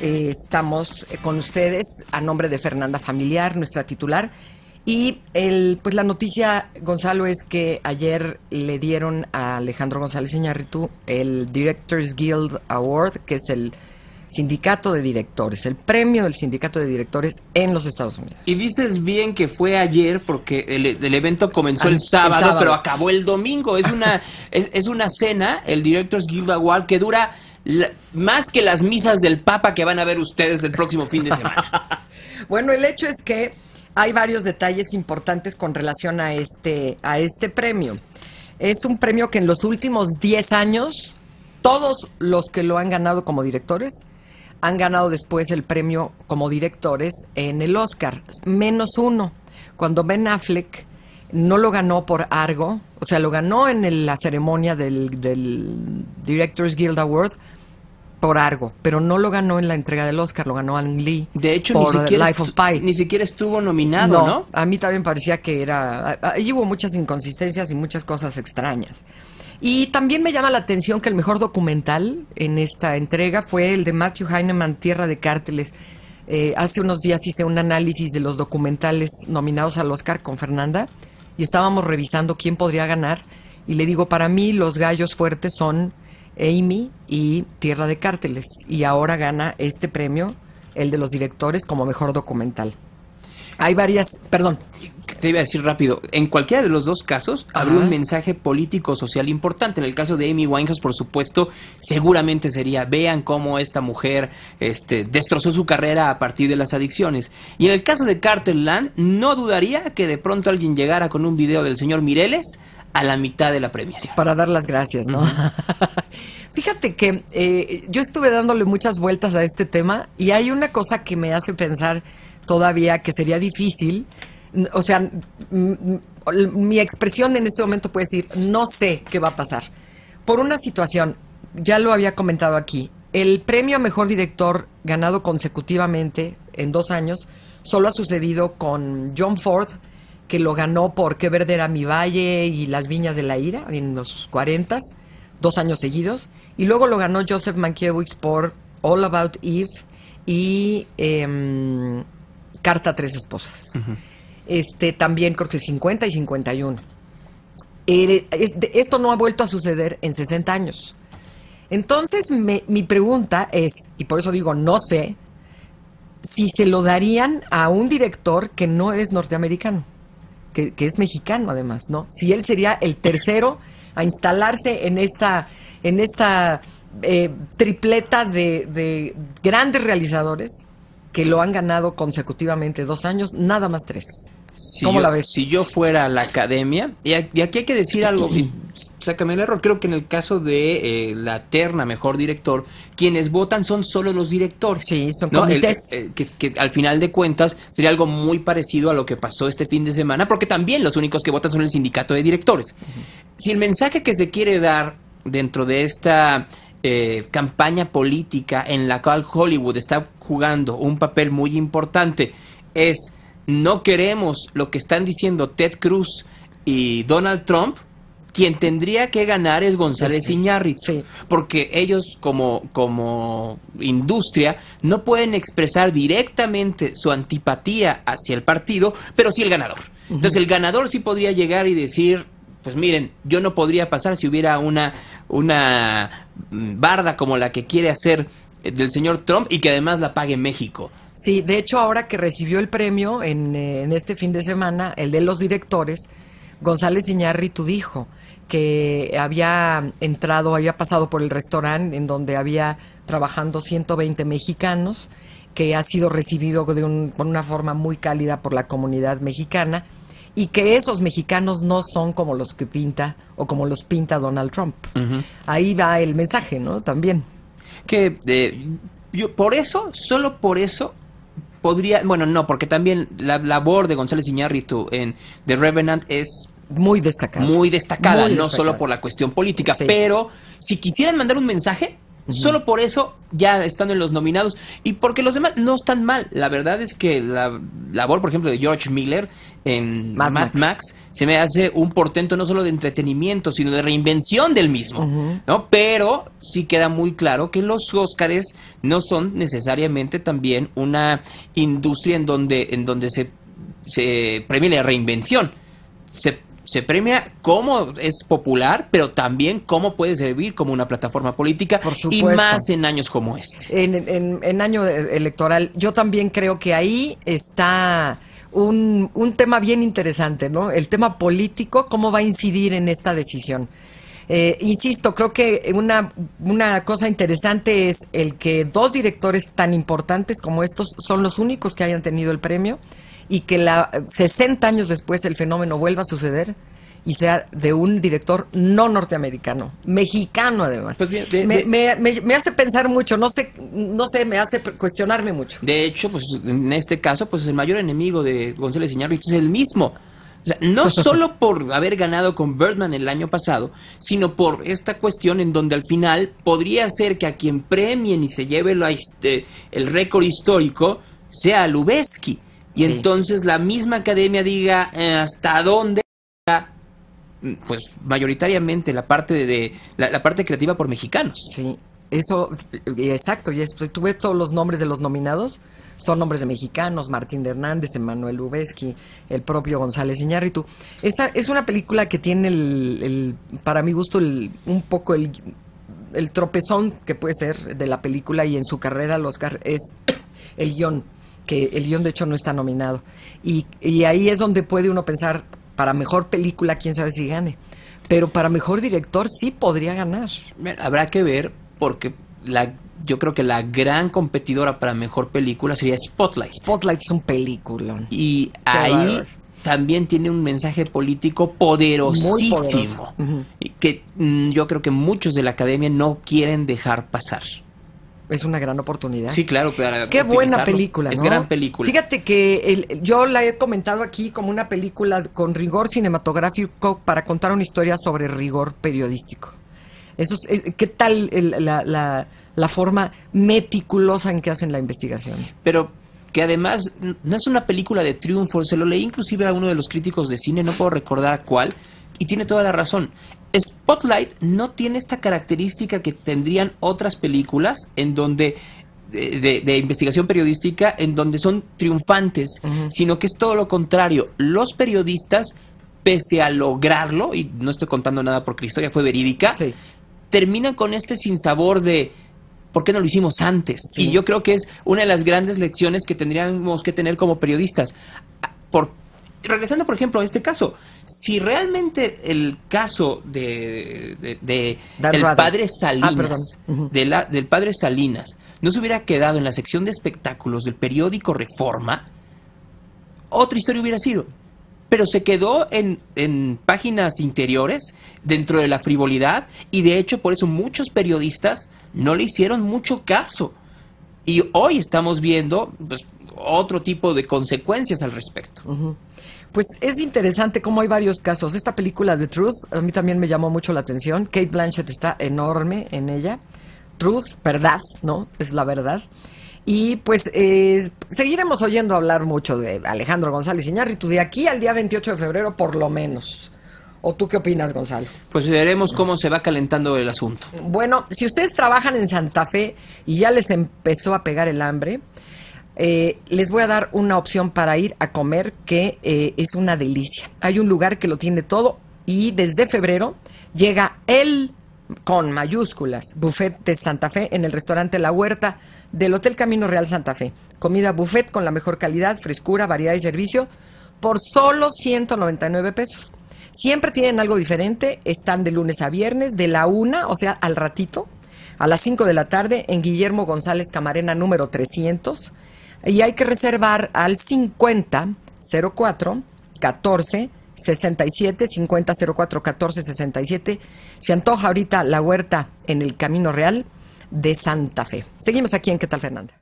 Eh, estamos eh, con ustedes a nombre de Fernanda Familiar, nuestra titular. Y el, pues la noticia, Gonzalo, es que ayer le dieron a Alejandro González Iñárritu el Directors Guild Award, que es el sindicato de directores, el premio del sindicato de directores en los Estados Unidos. Y dices bien que fue ayer porque el, evento comenzó el ah, sábado, pero acabó el domingo. Es una, es, es una cena, el Directors Guild Award, que dura más que las misas del Papa que van a ver ustedes del próximo fin de semana. bueno, el hecho es que hay varios detalles importantes con relación a este, a este premio. Es un premio que en los últimos 10 años, todos los que lo han ganado como directores, han ganado después el premio como directores en el Oscar, menos uno. Cuando Ben Affleck no lo ganó por Argo, o sea, lo ganó en la ceremonia del Directors Guild Award, por algo, pero no lo ganó en la entrega del Oscar, lo ganó Ang Lee. De hecho, ni, siquiera ni siquiera estuvo nominado, no, A mí también parecía que era. Ahí hubo muchas inconsistencias y muchas cosas extrañas. Y también me llama la atención que el mejor documental en esta entrega fue el de Matthew Heineman, Tierra de Cárteles. Eh, hace unos días hice un análisis de los documentales nominados al Oscar con Fernanda y estábamos revisando quién podría ganar. Y le digo, para mí los gallos fuertes son Amy y Tierra de Cárteles. Y ahora gana este premio, el de los directores, como mejor documental. Hay varias, perdón. Te iba a decir rápido, en cualquiera de los dos casos habría un mensaje político social importante. En el caso de Amy Winehouse, por supuesto, seguramente sería vean cómo esta mujer este, destrozó su carrera a partir de las adicciones. Y en el caso de Land, no dudaría que de pronto alguien llegara con un video del señor Mireles a la mitad de la premiación. Para dar las gracias, ¿no? Fíjate que eh, yo estuve dándole muchas vueltas a este tema y hay una cosa que me hace pensar todavía que sería difícil. O sea, mi expresión en este momento puede decir, no sé qué va a pasar. Por una situación, ya lo había comentado aquí, el premio a mejor director ganado consecutivamente en dos años solo ha sucedido con John Ford, que lo ganó por Qué verde era mi valle y Las viñas de la ira en los 40 dos años seguidos, y luego lo ganó Joseph Mankiewicz por All About Eve y em, Carta a Tres Esposas. este, también creo que 50 y 51. esto no ha vuelto a suceder en 60 años. Entonces, mi pregunta es, y por eso digo no sé, si se lo darían a un director que no es norteamericano, que, que es mexicano además, ¿no? Si él sería el tercero a instalarse en esta, en esta eh, tripleta de grandes realizadores que lo han ganado consecutivamente dos años, nada más tres. Si la ves? Si yo fuera a la academia, y aquí hay que decir algo, sácame el error, creo que en el caso de eh, la terna mejor director, quienes votan son solo los directores. Sí, son eh, que, al final de cuentas sería algo muy parecido a lo que pasó este fin de semana, porque también los únicos que votan son el sindicato de directores. Si el mensaje que se quiere dar dentro de esta eh, campaña política en la cual Hollywood está jugando un papel muy importante es no queremos lo que están diciendo Ted Cruz y Donald Trump, quien tendría que ganar es González sí, porque ellos como, como industria no pueden expresar directamente su antipatía hacia el partido, pero sí el ganador. Entonces el ganador sí podría llegar y decir, pues miren, yo no podría pasar si hubiera una, una mm, barda como la que quiere hacer eh, del señor Trump y que además la pague México. Sí, de hecho, ahora que recibió el premio eh, en, este fin de semana, el de los directores, González Iñárritu dijo que había entrado, había pasado por el restaurante en donde había trabajando 120 mexicanos, que ha sido recibido de con una forma muy cálida por la comunidad mexicana y que esos mexicanos no son como los que pinta o como los pinta Donald Trump. Ahí va el mensaje, ¿no? También. Que eh, por eso, solo por eso podría, bueno, no, porque también la labor de González Iñárritu en The Revenant es muy destacada. Muy destacada, no solo por la cuestión política, pero si quisieran mandar un mensaje, Solo por eso ya están en los nominados y porque los demás no están mal. La verdad es que la labor, por ejemplo, de George Miller en Mad, Max. se me hace un portento no solo de entretenimiento, sino de reinvención del mismo, ¿no? Pero sí queda muy claro que los Óscares no son necesariamente también una industria en donde en donde se se premia la reinvención. Se se premia cómo es popular, pero también cómo puede servir como una plataforma política y más en años como este. En, año electoral, yo también creo que ahí está... Un, tema bien interesante, ¿no? El tema político, ¿cómo va a incidir en esta decisión? Eh, insisto, creo que una, una cosa interesante es el que dos directores tan importantes como estos son los únicos que hayan tenido el premio y que la, 60 años después el fenómeno vuelva a suceder y sea de un director no norteamericano, mexicano además. Pues me, hace pensar mucho, no sé, no sé, me hace cuestionarme mucho. De hecho, pues en este caso, pues el mayor enemigo de González Iñárritu es el mismo. no solo por haber ganado con Birdman el año pasado, sino por esta cuestión en donde al final podría ser que a quien premien y se lleve este, el récord histórico sea Lubeski y entonces la misma academia diga eh, hasta dónde pues mayoritariamente la parte de, la, parte creativa por mexicanos. Sí, eso eh, exacto, y pues, tú ves todos los nombres de los nominados, son nombres de mexicanos, Martín de Hernández, Emanuel Uveski, el propio González Iñárritu. Esa es una película que tiene el, para mi gusto un poco el, el tropezón que puede ser de la película y en su carrera el Oscar es el guión que el guión de hecho no está nominado. Y, ahí es donde puede uno pensar, para mejor película, quién sabe si gane. Pero para mejor director sí podría ganar. Habrá que ver, porque la yo creo que la gran competidora para mejor película sería Spotlight. Spotlight es un película Y ahí también tiene un mensaje político poderosísimo. Que mm, yo creo que muchos de la academia no quieren dejar pasar es una gran oportunidad. Sí, claro. Qué buena película. Es gran película. Fíjate que yo la he comentado aquí como una película con rigor cinematográfico para contar una historia sobre rigor periodístico. Eso es, eh, ¿Qué tal la, la forma meticulosa en que hacen la investigación? Pero que además no es una película de triunfo, se lo leí inclusive a uno de los críticos de cine, no puedo recordar a cuál, y tiene toda la razón. Spotlight no tiene esta característica que tendrían otras películas en donde de, investigación periodística en donde son triunfantes, sino que es todo lo contrario. Los periodistas, pese a lograrlo, y no estoy contando nada porque la historia fue verídica, terminan con este sinsabor de... ¿Por qué no lo hicimos antes? Y yo creo que es una de las grandes lecciones que tendríamos que tener como periodistas. Ah, ¿Por regresando, por ejemplo, a este caso, si realmente el caso de, padre ah, Salinas, la, del padre Salinas, no se hubiera quedado en la sección de espectáculos del periódico Reforma, otra historia hubiera sido. Pero se quedó en, páginas interiores, dentro de la frivolidad, y de hecho por eso muchos periodistas no le hicieron mucho caso. Y hoy estamos viendo, pues, otro tipo de consecuencias al respecto. Pues es interesante cómo hay varios casos. Esta película de Truth a mí también me llamó mucho la atención. Kate Blanchett está enorme en ella. Truth, verdad, ¿no? Es la verdad. Y pues eh, seguiremos oyendo hablar mucho de Alejandro González Iñárritu de aquí al día 28 de febrero por lo menos. ¿O tú qué opinas, Gonzalo? Pues veremos cómo se va calentando el asunto. Bueno, si ustedes trabajan en Santa Fe y ya les empezó a pegar el hambre, eh, les voy a dar una opción para ir a comer que eh, es una delicia. Hay un lugar que lo tiene todo y desde febrero llega el, con mayúsculas, buffet de Santa Fe en el restaurante La Huerta del Hotel Camino Real Santa Fe. Comida buffet con la mejor calidad, frescura, variedad y servicio por solo 199 pesos. Siempre tienen algo diferente, están de lunes a viernes, de la una, o sea, al ratito, a las 5 de la tarde, en Guillermo González Camarena número 300 y hay que reservar al 50 04 14 67 50 04 14 67. Se antoja ahorita la huerta en el Camino Real de Santa Fe. Seguimos aquí en ¿Qué tal, Fernanda?